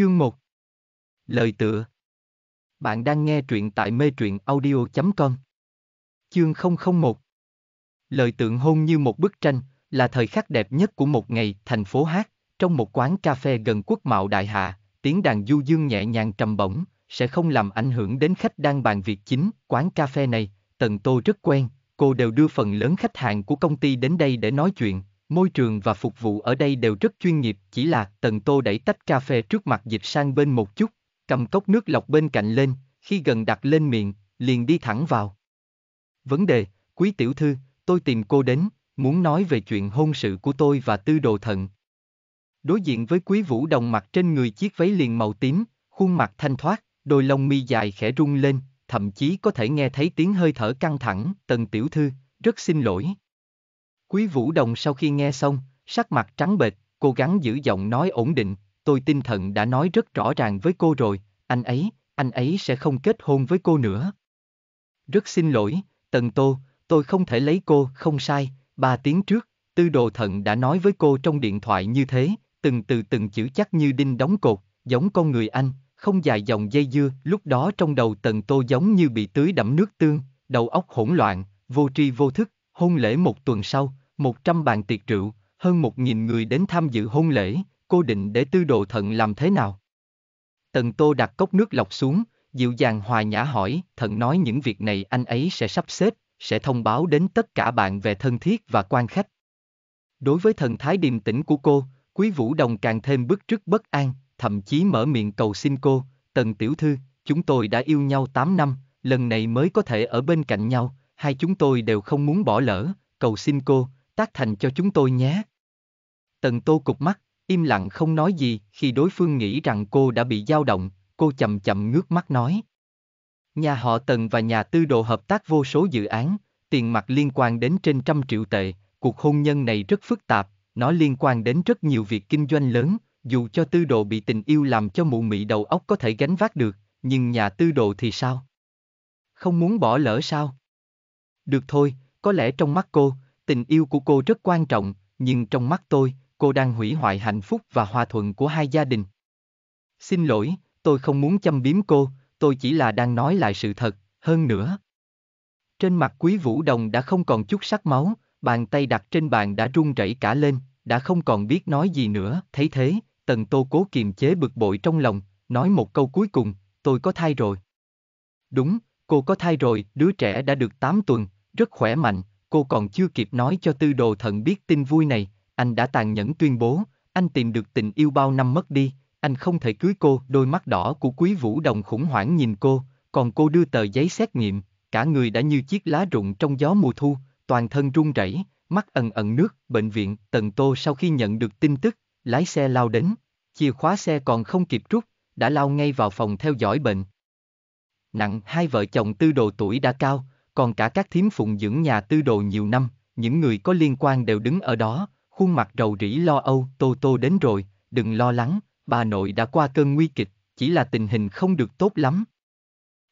Chương 1 Lời tựa Bạn đang nghe truyện tại mê truyện audio.com Chương 001 Lời tượng hôn như một bức tranh, là thời khắc đẹp nhất của một ngày, thành phố Hát, trong một quán cà phê gần quốc mạo đại hạ, tiếng đàn du dương nhẹ nhàng trầm bổng, sẽ không làm ảnh hưởng đến khách đang bàn việc chính, quán cà phê này, Tần Tô rất quen, cô đều đưa phần lớn khách hàng của công ty đến đây để nói chuyện, Môi trường và phục vụ ở đây đều rất chuyên nghiệp, chỉ là Tần Tô đẩy tách cà phê trước mặt dịch sang bên một chút, cầm cốc nước lọc bên cạnh lên, khi gần đặt lên miệng, liền đi thẳng vào. Vấn đề, quý tiểu thư, tôi tìm cô đến, muốn nói về chuyện hôn sự của tôi và tư đồ thận. Đối diện với quý vũ đồng mặt trên người chiếc váy liền màu tím, khuôn mặt thanh thoát, đôi lông mi dài khẽ rung lên, thậm chí có thể nghe thấy tiếng hơi thở căng thẳng, tần tiểu thư, rất xin lỗi. Quý Vũ Đồng sau khi nghe xong, sắc mặt trắng bệch, cố gắng giữ giọng nói ổn định, tôi tinh thần đã nói rất rõ ràng với cô rồi, anh ấy, anh ấy sẽ không kết hôn với cô nữa. Rất xin lỗi, Tần Tô, tôi không thể lấy cô, không sai, ba tiếng trước, tư đồ thận đã nói với cô trong điện thoại như thế, từng từ từng chữ chắc như đinh đóng cột, giống con người anh, không dài dòng dây dưa, lúc đó trong đầu Tần Tô giống như bị tưới đẫm nước tương, đầu óc hỗn loạn, vô tri vô thức, hôn lễ một tuần sau, 100 bàn tiệc rượu, hơn 1.000 người đến tham dự hôn lễ, cô định để tư đồ thận làm thế nào? Tần Tô đặt cốc nước lọc xuống, dịu dàng hòa nhã hỏi, thận nói những việc này anh ấy sẽ sắp xếp, sẽ thông báo đến tất cả bạn về thân thiết và quan khách. Đối với thần thái điềm tĩnh của cô, Quý Vũ Đồng càng thêm bức trước bất an, thậm chí mở miệng cầu xin cô, Tần Tiểu Thư, chúng tôi đã yêu nhau 8 năm, lần này mới có thể ở bên cạnh nhau, hai chúng tôi đều không muốn bỏ lỡ, cầu xin cô, tác thành cho chúng tôi nhé. Tần Tô cục mắt, im lặng không nói gì khi đối phương nghĩ rằng cô đã bị dao động, cô chậm chậm ngước mắt nói. Nhà họ Tần và nhà tư đồ hợp tác vô số dự án, tiền mặt liên quan đến trên trăm triệu tệ, cuộc hôn nhân này rất phức tạp, nó liên quan đến rất nhiều việc kinh doanh lớn, dù cho tư đồ bị tình yêu làm cho mụ mị đầu óc có thể gánh vác được, nhưng nhà tư đồ thì sao? Không muốn bỏ lỡ sao? Được thôi, có lẽ trong mắt cô, Tình yêu của cô rất quan trọng, nhưng trong mắt tôi, cô đang hủy hoại hạnh phúc và hòa thuận của hai gia đình. Xin lỗi, tôi không muốn châm biếm cô, tôi chỉ là đang nói lại sự thật, hơn nữa. Trên mặt quý vũ đồng đã không còn chút sắc máu, bàn tay đặt trên bàn đã run rẩy cả lên, đã không còn biết nói gì nữa. Thấy thế, tần tô cố kiềm chế bực bội trong lòng, nói một câu cuối cùng, tôi có thai rồi. Đúng, cô có thai rồi, đứa trẻ đã được 8 tuần, rất khỏe mạnh, cô còn chưa kịp nói cho tư đồ thận biết tin vui này, anh đã tàn nhẫn tuyên bố, anh tìm được tình yêu bao năm mất đi, anh không thể cưới cô. Đôi mắt đỏ của quý vũ đồng khủng hoảng nhìn cô, còn cô đưa tờ giấy xét nghiệm, cả người đã như chiếc lá rụng trong gió mùa thu, toàn thân run rẩy, mắt ẩn ẩn nước. Bệnh viện, Tần Tô sau khi nhận được tin tức, lái xe lao đến, chìa khóa xe còn không kịp rút, đã lao ngay vào phòng theo dõi bệnh. Nặng hai vợ chồng tư đồ tuổi đã cao, còn cả các thiếm phụng dưỡng nhà tư đồ nhiều năm, những người có liên quan đều đứng ở đó, khuôn mặt rầu rĩ lo âu, Tô Tô đến rồi, đừng lo lắng, bà nội đã qua cơn nguy kịch, chỉ là tình hình không được tốt lắm.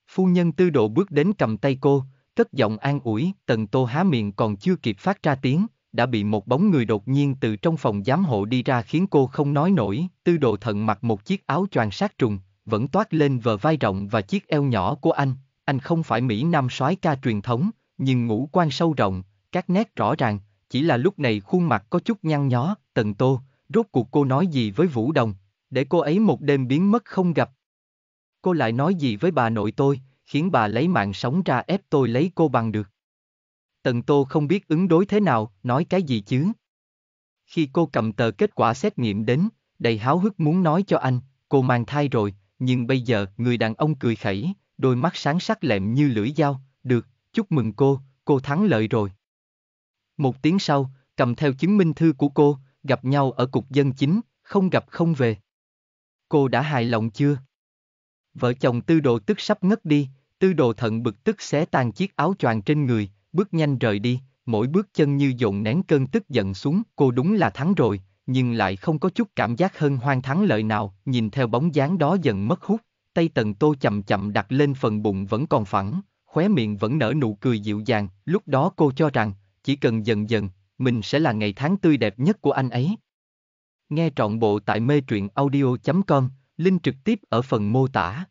Phu nhân tư đồ bước đến cầm tay cô, cất giọng an ủi, tần Tô há miệng còn chưa kịp phát ra tiếng, đã bị một bóng người đột nhiên từ trong phòng giám hộ đi ra khiến cô không nói nổi, tư đồ thận mặc một chiếc áo choàng sát trùng, vẫn toát lên vờ vai rộng và chiếc eo nhỏ của anh, anh không phải Mỹ Nam soái ca truyền thống, nhưng ngũ quan sâu rộng, các nét rõ ràng, chỉ là lúc này khuôn mặt có chút nhăn nhó, tần tô, rốt cuộc cô nói gì với Vũ Đồng, để cô ấy một đêm biến mất không gặp. Cô lại nói gì với bà nội tôi, khiến bà lấy mạng sống ra ép tôi lấy cô bằng được. Tần Tô không biết ứng đối thế nào, nói cái gì chứ. Khi cô cầm tờ kết quả xét nghiệm đến, đầy háo hức muốn nói cho anh, cô mang thai rồi, nhưng bây giờ người đàn ông cười khẩy, đôi mắt sáng sắc lẹm như lưỡi dao, được, chúc mừng cô, cô thắng lợi rồi. Một tiếng sau, cầm theo chứng minh thư của cô, gặp nhau ở cục dân chính, không gặp không về. Cô đã hài lòng chưa? Vợ chồng tư đồ tức sắp ngất đi, tư đồ thận bực tức xé tan chiếc áo choàng trên người, bước nhanh rời đi, mỗi bước chân như dồn nén cơn tức giận xuống, cô đúng là thắng rồi, nhưng lại không có chút cảm giác hân hoan thắng lợi nào, nhìn theo bóng dáng đó dần mất hút tay Tần Tô chậm chậm đặt lên phần bụng vẫn còn phẳng, khóe miệng vẫn nở nụ cười dịu dàng, lúc đó cô cho rằng, chỉ cần dần dần, mình sẽ là ngày tháng tươi đẹp nhất của anh ấy. Nghe trọn bộ tại mê truyện audio.com, link trực tiếp ở phần mô tả.